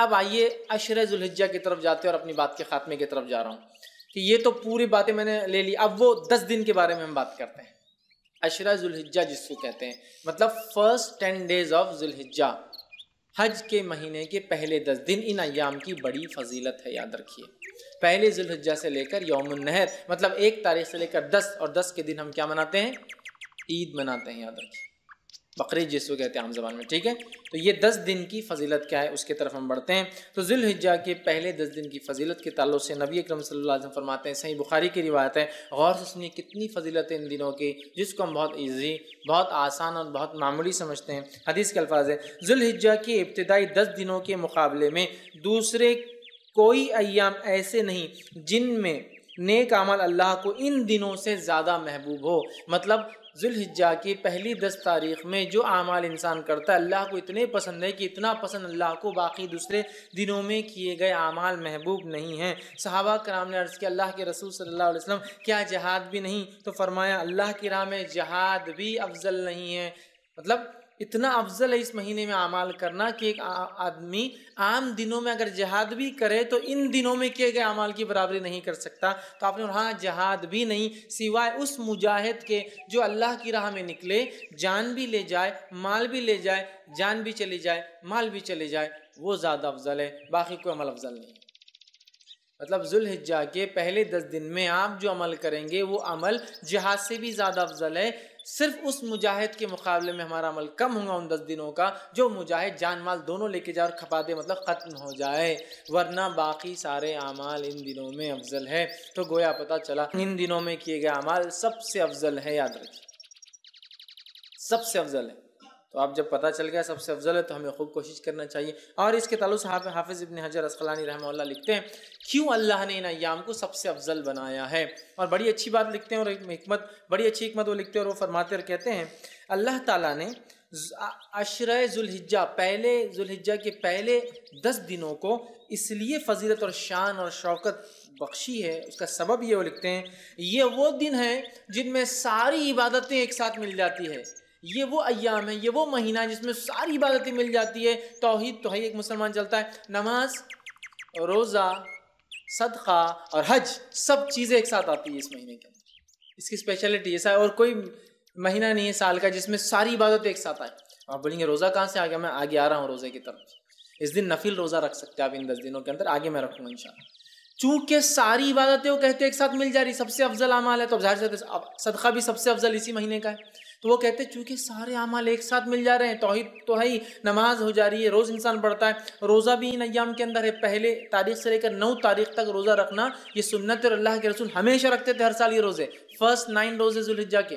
अब आइए अशर जुल्हजा की तरफ जाते हैं और अपनी बात के खात्मे की तरफ जा रहा हूँ कि ये तो पूरी बातें मैंने ले ली अब वो दस दिन के बारे में हम बात करते हैं अशर जुल्हजा जिसको कहते हैं मतलब फर्स्ट टेन डेज ऑफ जुल्हजा हज के महीने के पहले दस दिन इन अयाम की बड़ी फजीलत है याद रखिए पहले जुल्हजा से लेकर यौम नहर मतलब एक तारीख से लेकर दस और दस के दिन हम क्या मनाते हैं ईद मनाते हैं याद रखिए बकरी जिसको कहते हैं आम जबान में ठीक है तो ये दस दिन की फजीलत क्या है उसके तरफ हम बढ़ते हैं तो जुल्हिजा के पहले दस दिन की फजीलत के ताल्लुक से नबी अक्रम सल्लम फरमाते हैं सही बुखारी की रिवायत है गौर से सुनिए कितनी फजीलत है इन दिनों की जिसको हम बहुत ईजी बहुत आसान और बहुत मामूली समझते हैं हदीस के अल्फाज है जुल्हिजा के इब्तदाई दस दिनों के मुकाबले में दूसरे कोई अयाम ऐसे नहीं जिनमें नेक अमल अल्लाह को इन दिनों से ज़्यादा महबूब हो मतलब जुल्हिजा की पहली दस तारीख में जो अमाल इंसान करता है अल्लाह को इतने पसंद है कि इतना पसंद अल्लाह को बाकी दूसरे दिनों में किए गए अमाल महबूब नहीं हैं सहाबा कराम ने अर्ज़ किया अल्लाह के रसूल सल्लल्लाहु अलैहि वसल्लम क्या जहाद भी नहीं तो फरमाया अल्लाह की राह में जहाद भी अफजल नहीं है मतलब इतना अफजल है इस महीने में अमाल करना कि एक आदमी आम दिनों में अगर जहाद भी करे तो इन दिनों में किए गए अमाल की बराबरी नहीं कर सकता तो आपने हाँ जहाद भी नहीं सिवाय उस मुजाहिद के जो अल्लाह की राह में निकले जान भी ले जाए माल भी ले जाए जान भी चली जाए माल भी चले जाए वो ज़्यादा अफजल है बाकी कोई अमल अफजल नहीं मतलब जुल्हिजा के पहले दस दिन में आप जो अमल करेंगे वो अमल जहाज से भी ज़्यादा अफजल है सिर्फ उस मुजाहिद के मुकाबले में हमारा अमल कम होगा उन दस दिनों का जो मुजाहिद जान माल दोनों लेके जाए और खपा दे मतलब ख़त्म हो जाए वरना बाकी सारे अमाल इन दिनों में अफजल है तो गोया पता चला इन दिनों में किए गए अमाल सबसे अफजल है याद रखिए सबसे अफजल है तो आप जब पता चल गया सबसे अफजल है तो हमें खूब कोशिश करना चाहिए और इसके तलुस हाफिज़ इबन हजर असलानी रहमल्ला लिखते हैं क्यों अल्लाह ने इन अयाम को सबसे अफजल बनाया है और बड़ी अच्छी बात लिखते हैं और हमत बड़ी अच्छी हमत वो लिखते हैं और वो फरमाते और कहते हैं अल्लाह ताली ने अशर जुल्हिजा पहले जुल्हिजा के पहले दस दिनों को इसलिए फजीलत और शान और शौकत बख्शी है उसका सबब ये वो लिखते हैं ये वो दिन है जिनमें सारी इबादतें एक साथ मिल जाती है ये वो अयाम है ये वो महीना है जिसमें सारी इबादतें मिल जाती है तोहहीद तो है एक मुसलमान चलता है नमाज रोज़ा सदका और हज सब चीज़ें एक साथ आती है इस महीने के अंदर इसकी स्पेशलिटी ऐसा और कोई महीना नहीं है साल का जिसमें सारी इबादतें एक साथ आए आप बोलेंगे रोज़ा कहाँ से आ गया मैं आगे आ रहा हूँ रोज़े की तरफ इस दिन नफिल रोज़ा रख सकते हैं आप इन दस दिनों के अंदर आगे मैं रखूँगा इन चूँकि सारी इबादतें वो कहते हैं एक साथ मिल जा रही सबसे अफजल अमाल है तो जाहिर सदका भी सबसे अफजल इसी महीने का है तो वो कहते चूंकि सारे अमाल एक साथ मिल जा रहे हैं तोहिद तो है ही नमाज हो जा रही है रोज़ इंसान पढ़ता है रोज़ा भी इन अयाम के अंदर है पहले तारीख से लेकर नौ तारीख तक रोज़ा रखना ये सुन्नत और अल्लाह के रसूल हमेशा रखते थे हर साल ये रोज़े फर्स्ट नाइन रोज़े जुल्हिजा के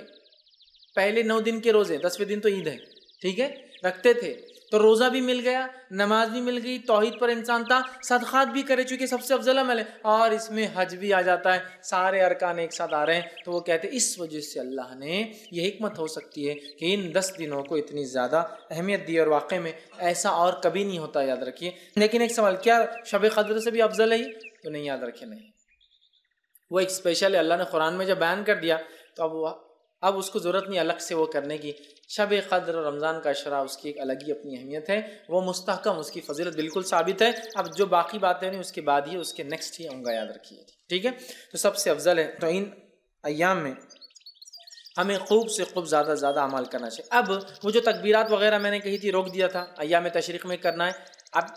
पहले नौ दिन के रोज़े दसवें दिन तो ईद है ठीक है रखते थे तो रोज़ा भी मिल गया नमाज भी मिल गई तोहद पर इंसान था सदखात भी करे चूँकि सबसे अफजल अमल है और इसमें हज भी आ जाता है सारे अरकान एक साथ आ रहे हैं तो वो कहते इस वजह से अल्लाह ने यह हमत हो सकती है कि इन दस दिनों को इतनी ज़्यादा अहमियत दी और वाकई में ऐसा और कभी नहीं होता याद रखिए लेकिन एक सवाल क्या शब कदर से भी अफजल है तो नहीं याद रखे नहीं वो एक स्पेशल अल्लाह ने कुरान में जब बयान कर दिया तो अब अब उसको ज़रूरत नहीं अलग से वो करने की शब कदर और रमज़ान का अशरा उसकी एक अलग ही अपनी अहमियत है वो मुस्तकम उसकी फजीलत बिल्कुल साबित है अब जो बाकी बातें नहीं उसके बाद ही उसके नेक्स्ट ही उनका याद रखिए ठीक है तो सबसे अफजल है तो इन अयाम में हमें खूब से खूब ज़्यादा से ज़्यादा अमाल करना चाहिए अब वो जो तकबीरत वगैरह मैंने कही थी रोक दिया था अयाम तशरीक में करना है अब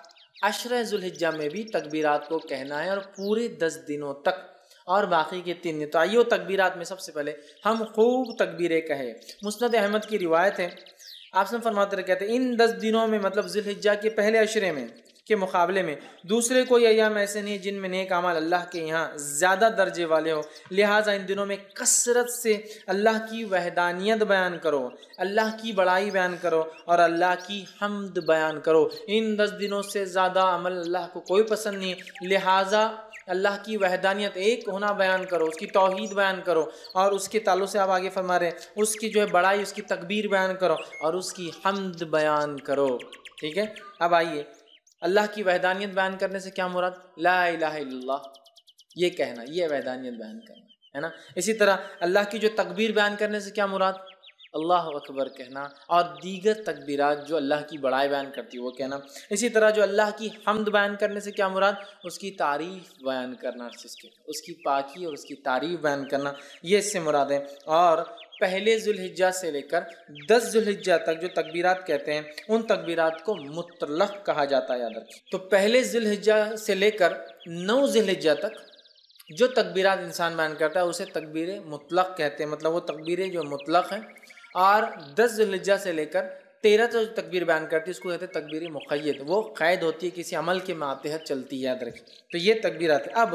अशर जुल्हिजा में भी तकबीरत को कहना है और पूरे दस दिनों तक और बाकी के तीन ने तो आइयो तकबीरत में सबसे पहले हम खूब तकबीरें कहे मुस्त अहमद की रिवायत है आप सब फरमाते कहते हैं इन दस दिनों में मतलब जिलहिजा के पहले अशरे में के मुकाबले में दूसरे कोई अयाम ऐसे नहीं जिनमें नेक अमाल अल्लाह के यहाँ ज़्यादा दर्जे वाले हो लिहाजा इन दिनों में कसरत से अल्लाह की वहदानियत बयान करो अल्लाह की बड़ाई बयान करो और अल्लाह की हमद बयान करो इन दस दिनों से ज़्यादा अमल अल्लाह को कोई पसंद नहीं लिहाजा अल्लाह की वहदानियत एक होना बयान करो उसकी तोहद बयान करो और उसके तालु से आप आगे फरमा रहे हैं उसकी जो है बड़ाई उसकी तकबीर बयान करो और उसकी हमद बयान करो ठीक है अब आइए अल्लाह की वहदानियत बयान करने से क्या मुराद ला ये कहना ये वहदानियत बयान करना है ना इसी तरह अल्लाह की जो तकबीर बयान करने से क्या मुराद अल्लाह अकबर कहना और दीगर तकबीरात जो अल्लाह की बड़ाई बयान करती है वो कहना इसी तरह जो अल्लाह की हमद बयान करने से क्या मुराद उसकी तारीफ़ बयान करना उसके उसकी पाकी और उसकी तारीफ़ बयान करना ये इससे मुराद है और पहले जुल्हिज्जा से लेकर दस जुल्हिज्जा तक जो तकबीरात कहते हैं उन तकबीरात को मुतलक कहा जाता है याद रखें तो पहले जुल्हिज्जा से लेकर नौ जुल्हिज्जा तक जो तकबीरात इंसान बयान करता है उसे तकबीर मुतलक कहते हैं मतलब वो तकबीरें जो मुतलक हैं और दस जुलजा से लेकर तेरह तो तकबीर बयान करती है उसको कहते हैं तकबीर मुखैत वो क़ैद होती है किसी अमल के मातहत चलती है याद रखें तो ये तकबीरत है अब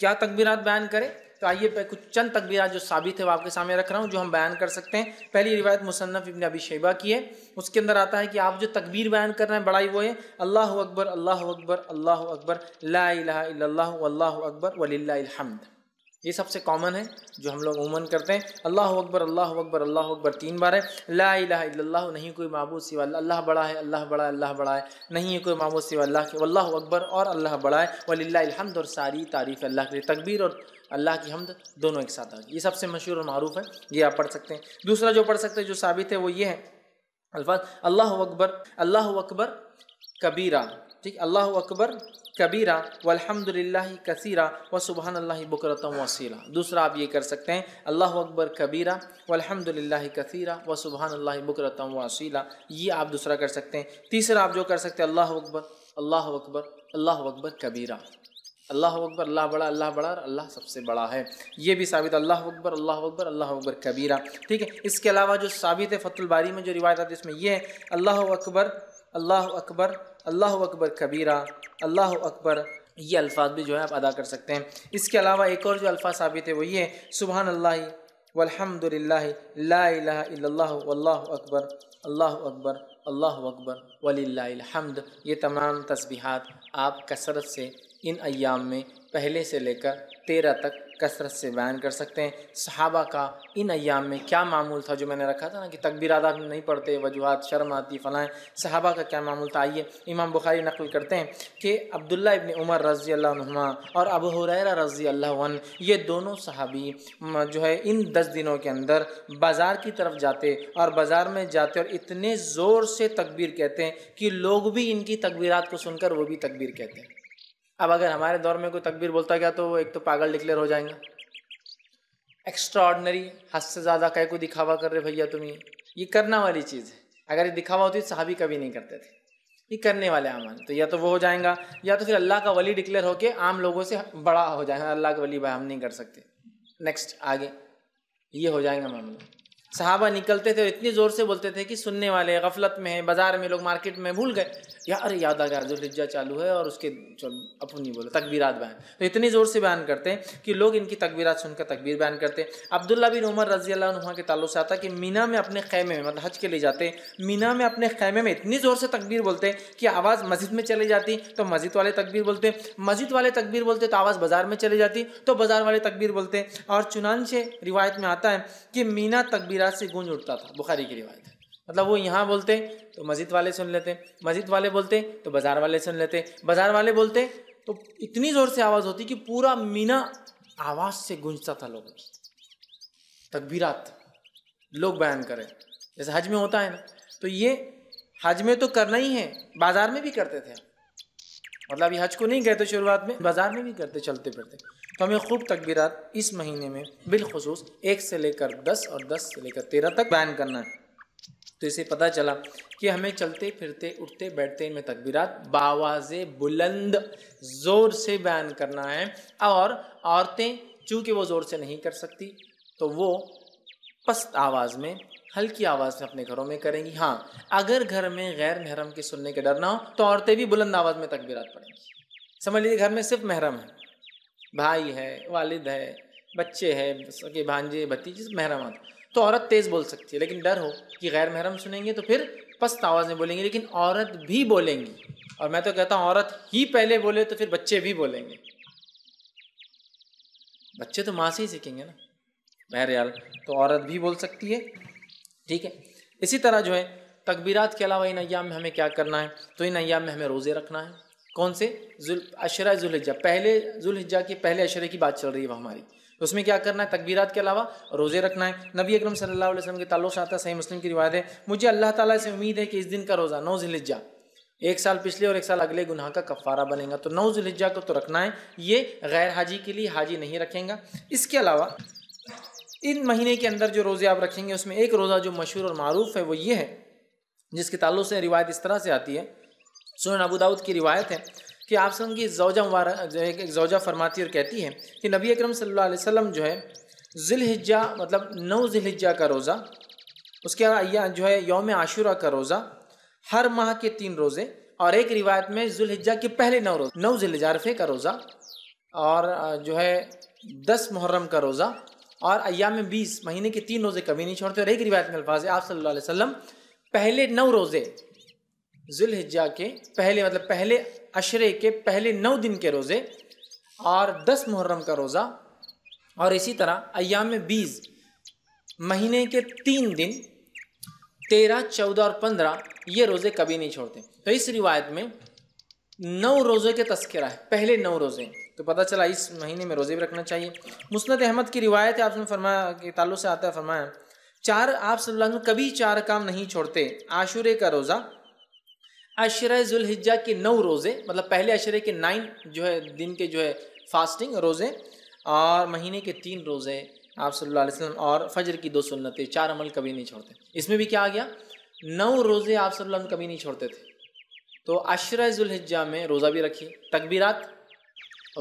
क्या तकबीरत बयान करें तो आइए कुछ चंद तकबीरत जो साबित है वो आपके सामने रख रहा हूँ जो हम बयान कर सकते हैं पहली रिवायत मुसन्फ़ इबन अबी शेबा की है उसके अंदर आता है कि आप जो तकबीर बयान कर रहे हैं बड़ा ही वो है अल्लाह अकबर अल्लाह अकबर अल्लाह अकबर ला अकबर वलिल्लाहिल ये सबसे कॉमन है जो हम लोग उमन करते हैं अल्लाह अकबर अल्लाह अकबर अल्लाह अकबर तीन बार है ला इलाह नहीं कोई मबूद सिवा अल्लाह बड़ा है अल्लाह बड़ा है अल्लाह बड़ा है नहीं कोई महबूद सिवा अल्लाह के अल्लाह अकबर और अल्लाह बड़ा है वल्लाहमद और सारी तारीफ़ अल्लाह के तकबीर और अल्लाह की हमद दोनों एक साथ आ ये सबसे मशहूर और मरूफ़ है ये आप पढ़ सकते हैं दूसरा जो पढ़ सकते हैं जो साबित है वो ये है अल्फाज अल्लाह अकबर अल्लाह अकबर कबीरा ठीक अल्लाह अकबर कबीरा वलहमदिल्ला कसीरा व सुबहान अल्ला बकरत वसीला दूसरा आप ये कर सकते हैं अल्लाह अकबर कबीरा वलहमदिल्ला कसीरा व सुबहान अल्ला बकरत वसीला ये आप दूसरा कर सकते हैं तीसरा आप जो कर सकते हैं अल्लाह अकबर अल्लाह अकबर अल्लाह अकबर कबीरा अल्लाह अकबर अल्लाह बड़ा अल्लाह बड़ा और अल्लाह सबसे बड़ा है ये भी साबित अल्लाह अकबर अल्लाह अकबर अल्लाह अकबर कबीरा ठीक है इसके अलावा जो साबित है फतुलबारी में जो रिवायत आती है इसमें यह है अल्लाह अकबर अल्लाह अकबर अल्लाह अकबर कबीरा अल्लाह अकबर ये अल्फाज भी जो है आप अदा कर सकते हैं इसके अलावा एक और जो अल्फाज साबित है वो ये सुबहान अल्लाह वलहमदिल्ला अल्लाह अकबर अल्लाह अकबर अल्लाह अकबर वलीमद ये तमाम तस्बीहात आप कसरत से इन अयाम में पहले से लेकर तेरह तक कसरत से बयान कर सकते हैं सहाबा का इन अयाम में क्या मामूल था जो मैंने रखा था ना कि तकबीर आदाब नहीं पढ़ते वजूहत शर्म आती फलाएँ सहाबा का क्या मामूल था आइए इमाम बुखारी नकल करते हैं कि अब्दुल्ला इबन उमर रज़ी अल्लाहुमा और अबू हुरैरा रज़ी अल्लाह ये दोनों सहाबी जो है इन दस दिनों के अंदर बाज़ार की तरफ जाते और बाज़ार में जाते और इतने ज़ोर से तकबीर कहते हैं कि लोग भी इनकी तकबीरात को सुनकर वो भी तकबीर कहते हैं अब अगर हमारे दौर में कोई तकबीर बोलता गया तो वो एक तो पागल डिक्लेयर हो जाएंगे एक्स्ट्रा ऑर्डनरी हद से ज़्यादा कह को दिखावा कर रहे भैया तुम ये ये करना वाली चीज़ है अगर ये दिखावा होती तो साहबी कभी नहीं करते थे ये करने वाले अमल तो या तो वो हो जाएगा या तो फिर अल्लाह का वली डिक्लेयर होके आम लोगों से बड़ा हो जाएगा अल्लाह का वली भाई हम नहीं कर सकते नेक्स्ट आगे ये हो जाएगा मामला सहाबा निकलते थे और इतनी ज़ोर से बोलते थे कि सुनने वाले गफलत में है बाज़ार में लोग मार्केट में भूल गए या अरे याद आ गया जुलहिज्जा चालू है और उसके अपन नहीं बोले तकबीरात बयान तो इतनी ज़ोर से बयान करते हैं कि लोग इनकी तकबीरात सुनकर तकबीर बयान करते हैं अब्दुल्ला बिन उमर रजी अल्लाह के ताल्लुक से आता कि मीना में अपने खैमे में मतलब हज के लिए जाते हैं मीना में अपने खैमे में इतनी ज़ोर से तकबीर बोलते हैं कि आवाज़ मस्जिद में चली जाती तो मस्जिद वाले तकबीर बोलते मस्जिद वाले तकबीर बोलते तो आवाज़ बाज़ार में चली जाती तो बाज़ार वाले तकबीर बोलते और चुनान से रिवायत में आता है कि मीना तकबीर मीराज से गूंज उठता था बुखारी की रिवायत मतलब वो यहाँ बोलते तो मस्जिद वाले सुन लेते मस्जिद वाले बोलते तो बाज़ार वाले सुन लेते बाज़ार वाले बोलते तो इतनी ज़ोर से आवाज़ होती कि पूरा मीना आवाज़ से गूंजता था लोगों की तकबीरात लोग बयान करें जैसे हज में होता है ना तो ये हज में तो करना ही है बाज़ार में भी करते थे आप मतलब ये हज को नहीं कहते शुरुआत में बाज़ार में भी करते चलते फिरते तो हमें खूब तकबीर इस महीने में बिलखसूस एक से लेकर दस और दस से लेकर तेरह तक बैन करना है तो इसे पता चला कि हमें चलते फिरते उठते बैठते में तकबीर बावाज बुलंद ज़ोर से बयान करना है और औरतें चूँकि वो ज़ोर से नहीं कर सकती तो वो पस्त आवाज़ में हल्की आवाज़ में अपने घरों में करेंगी हाँ अगर घर में गैर महरम के सुनने के डर ना हो तो औरतें भी बुलंद आवाज़ में तकबीरत पढ़ेंगी समझ लीजिए घर में सिर्फ महरम है भाई है वालिद है बच्चे हैं सके भांजे भतीजे महरम आते तो औरत तेज़ बोल सकती है लेकिन डर हो कि गैर महरम सुनेंगे तो फिर पस्त आवाज़ में बोलेंगे लेकिन औरत भी बोलेंगी और मैं तो कहता हूँ औरत ही पहले बोले तो फिर बच्चे भी बोलेंगे बच्चे तो माँ से ही सीखेंगे ना बहरहाल तो औरत भी बोल सकती है ठीक है इसी तरह जो है तकबीरात के अलावा इन अयाम में हमें क्या करना है तो इन अयाम में हमें रोज़े रखना है कौन से अशरा जुल्हिजा पहले जुल्हिजा के पहले अशरे की बात चल रही है हमारी तो उसमें क्या करना है तकबीरात के अलावा रोज़े रखना है नबी अकरम सल्लल्लाहु अलैहि वसल्लम के तल्लु से आता सही मुस्लिम की रिवायत है मुझे अल्लाह ताला से उम्मीद है कि इस दिन का रोज़ा नौ जुल्हिजा एक साल पिछले और एक साल अगले गुनाह का कफ़ारा बनेगा तो नौ जुल्हिजा को तो रखना है ये गैर हाजी के लिए हाजी नहीं रखेंगे इसके अलावा इन महीने के अंदर जो रोज़े आप रखेंगे उसमें एक रोज़ा जो मशहूर और मरूफ़ है वो ये है जिसके ताल्लु से रिवायत इस तरह से आती है सुन दाऊद की रिवायत है कि आप सब की जोजा मुबारक जो एक जोजा फरमाती और कहती है कि नबी अकरम सल्लल्लाहु अलैहि वसल्लम जो है ज़िलहिज्जा मतलब नौ ज़िलहिज्जा का रोज़ा उसके अलावा जो है योम आशूरा का रोज़ा हर माह के तीन रोज़े और एक रिवायत में जुल्हिजा के पहले नौ रोज़ नौ जिलजारफे का रोज़ा और जो है दस मुहर्रम का रोज़ा और अयाम में बीस महीने के तीन रोज़े कभी नहीं छोड़ते और एक रिवायत में अल्फाज है आप सल्लल्लाहु अलैहि वसल्लम पहले नौ रोज़े जुल्हिज्जा के पहले मतलब पहले अशरे के पहले नौ दिन के रोज़े और दस मुहर्रम का रोज़ा और इसी तरह अयाम में बीस महीने के तीन दिन तेरह चौदह और पंद्रह ये रोज़े कभी नहीं छोड़ते तो इस रिवायत में नौ रोज़े के तस्करा है पहले नौ रोज़े तो पता चला इस महीने में रोज़े भी रखना चाहिए मुस्नद अहमद की रिवायत है आपने फरमाया के ताल्लुक से आता है फरमाया चार आप सल्लल्लाहु कभी चार काम नहीं छोड़ते आशुरे का रोज़ा अशर जुल्हिजा के नौ रोज़े मतलब पहले अशरे के नाइन जो है दिन के जो है फास्टिंग रोज़े और महीने के तीन रोज़े आप सल्ला वसम और फजर की दो सुन्नतें चार अमल कभी नहीं छोड़ते इसमें भी क्या आ गया नौ रोज़े आप सल्लल्लाहु कभी नहीं छोड़ते थे तो अशर जुल्हिजा में रोज़ा भी रखी तकबीरात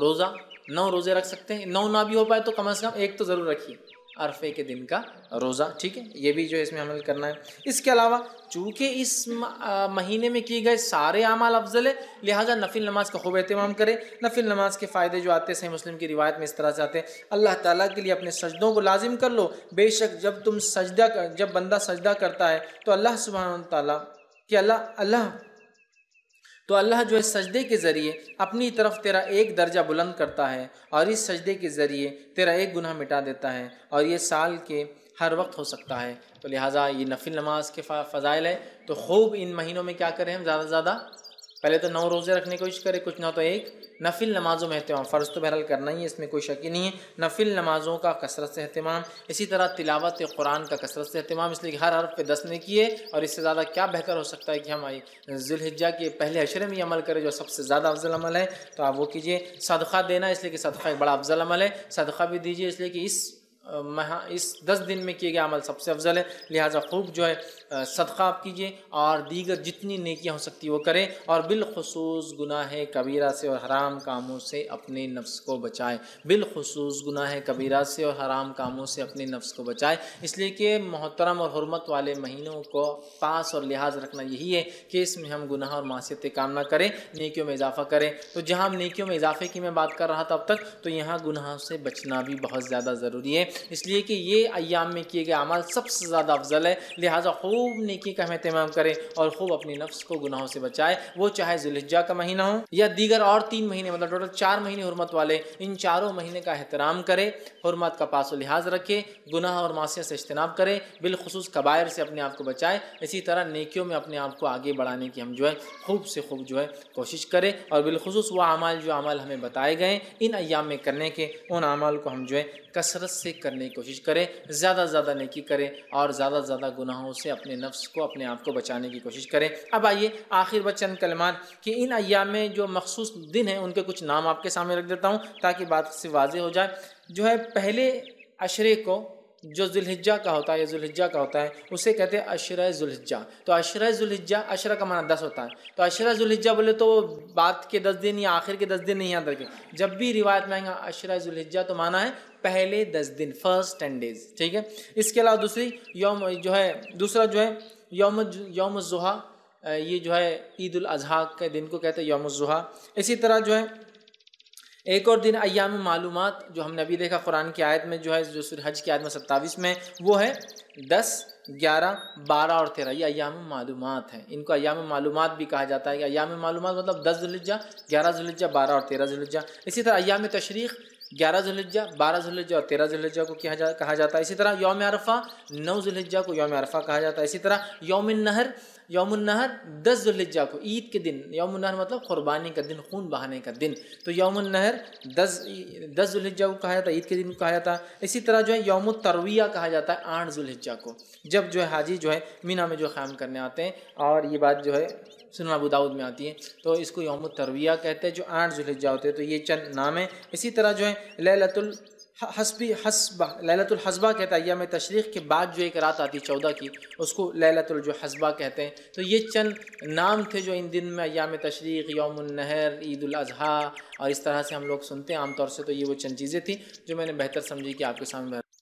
रोज़ा नौ रोज़े रख सकते हैं नौ ना भी हो पाए तो कम से कम एक तो ज़रूर रखिए अरफे के दिन का रोज़ा ठीक है ये भी जो है इसमें अमल करना है इसके अलावा चूँकि इस महीने में किए गए सारे अमाल अफजल है लिहाजा नफिल नमाज का खूब अहतमाम करें नफिल नमाज के फ़ायदे जो आते हैं मुस्लिम की रिवायत में इस तरह से आते हैं अल्लाह ताला के लिए अपने सजदों को लाजिम कर लो बेशक जब तुम सजदा जब बंदा सजदा करता है तो अल्लाह सुबह ताली कि अल्लाह अल्लाह तो अल्लाह जो है सजदे के ज़रिए अपनी तरफ तेरा एक दर्जा बुलंद करता है और इस सजदे के ज़रिए तेरा एक गुनाह मिटा देता है और ये साल के हर वक्त हो सकता है तो लिहाजा ये नफिल नमाज के फ़ायल है तो खूब इन महीनों में क्या करें हम ज़्यादा से ज़्यादा पहले तो नौ रोज़े रखने की कोशिश करें कुछ ना तो एक नफिल नमाज़ों में अहतमाम फ़र्ज़ तो बहरहाल करना ही है इसमें कोई शक ही नहीं है नफिल नमाज़ों का कसरत से अहतमाम इसी तरह तिलावत कुरान का कसरत से अहतमाम इसलिए हर हर पे दस ने किए और इससे ज़्यादा क्या बेहतर हो सकता है कि हम जुल्हिजा के पहले अशरे में अमल करें जो सबसे ज़्यादा अफजल अमल है तो आप वो कीजिए सदक़ा देना इसलिए कि सदक़ा एक बड़ा अफजल अमल है सदक़ा भी दीजिए इसलिए कि इस महा इस दस दिन में किए गए अमल सबसे अफजल है लिहाजा खूब जो है सदका आप कीजिए और दीगर जितनी नेकियाँ हो सकती वो करें और बिलखसूस गुनाह कबीरा से और हराम कामों से अपने नफ्स को बचाएं बिलखसूस गुनाह कबीरा से और हराम कामों से अपने नफ्स को बचाएं इसलिए कि मोहतरम और हरमत वाले महीनों को पास और लिहाज रखना यही है कि इसमें हम गुनाह और मासीत काम ना करें नेकियों में इजाफा करें तो जहाँ हम नेकियों में इजाफे की मैं बात कर रहा था अब तक तो यहाँ गुनाह से बचना भी बहुत ज़्यादा ज़रूरी है इसलिए कि ये अयाम में किए गए अमाल सबसे ज़्यादा अफजल है लिहाजा खूब नेकी का अहतमाम करें और खूब अपनी नफ्स को गुनाहों से बचाए वो चाहे जुल्हिजा का महीना हो या दीगर और तीन महीने मतलब टोटल चार महीने हरमत वाले इन चारों महीने का एहतराम करें हरमत का पास लिहाज रखें गुनाह और मासिया से इज्तनाब करें बिलखसूस कबायर से अपने आप को बचाए इसी तरह नेकियों में अपने आप को आगे बढ़ाने की हम जो है खूब से खूब जो है कोशिश करें और बिलखसूस वह अमाल जो अमाल हमें बताए गए इन अयाम में करने के उन अमाल को हम जो है कसरत से करने की कोशिश करें ज़्यादा से ज़्यादा नेकी करें और ज़्यादा से ज़्यादा गुनाहों से अपने नफ्स को अपने आप को बचाने की कोशिश करें अब आइए आखिर व चंद कलमान कि इन अयाम में जो मखसूस दिन हैं उनके कुछ नाम आपके सामने रख देता हूँ ताकि बात से वाजे हो जाए जो है पहले अशरे को जो जुल्हिजा का होता है या जुल्हिजा का होता है उसे कहते हैं अशरा जुल्हिजा तो अशरा जुल्हिजा अशरा का माना दस होता है तो अशरा जुल्हिजा बोले तो बात के दस दिन या आखिर के दस दिन नहीं याद रखें जब भी रिवायत में आएगा अशरा जुल्हिजा तो माना है पहले दस दिन फर्स्ट टेन डेज ठीक है इसके अलावा दूसरी यौम जो है दूसरा जो है यौम यौम जुहा ये जो है ईद अजहा के दिन को कहते हैं यौम जुहा इसी तरह जो है एक और दिन अयाम मालूम जो हमने अभी देखा कुरान की आयत में जो है जो सुरहज की आयत में सत्ताईस में वो है दस ग्यारह बारह और तेरह ये अयाम मालूम हैं इनको अयाम मालूम भी कहा जाता है कि अयाम मालूम मतलब दस जुलजा ग्यारह जुलजा बारह और तेरह जुलजा इसी तरह अयाम तशरीक़ ग्यारह जुलजा बारह जुलजा और तेरह जुलजा को किया जा कहा जाता है इसी तरह यौम अरफा नौ जुलजा को यौम अरफा कहा जाता है इसी तरह योम नहर यौमनहर दस जुल्हिजा को ईद के दिन यौमनहर मतलब क़ुरबानी का दिन खून बहाने का दिन तो यौमनहर दस दस जुल्हिजा को कहा जाता है ईद के दिन को कहा जाता है इसी तरह जो है यौम तरविया कहा जाता है आठ जुल्हिजा को जब जो है हाजी जो है मीना में जो क़्याम करने आते हैं और ये बात जो है सुन अबूदाऊद में आती है तो इसको यौम तरविया कहते हैं जो आठ जुल्हिजा होते हैं तो ये चंद नाम है इसी तरह जो है लतुल हसबी हसबा लैलतुल हसबा कहता है या मैं तशरीक़ के बाद जो एक रात आती चौदह की उसको लैलतुल जो हसबा कहते हैं तो ये चंद नाम थे जो इन दिन में अयाम तशरीक़ यौमनहर ईदाजी और इस तरह से हम लोग सुनते हैं आमतौर से तो ये वो चंद चीज़ें थी जो मैंने बेहतर समझी कि आपके सामने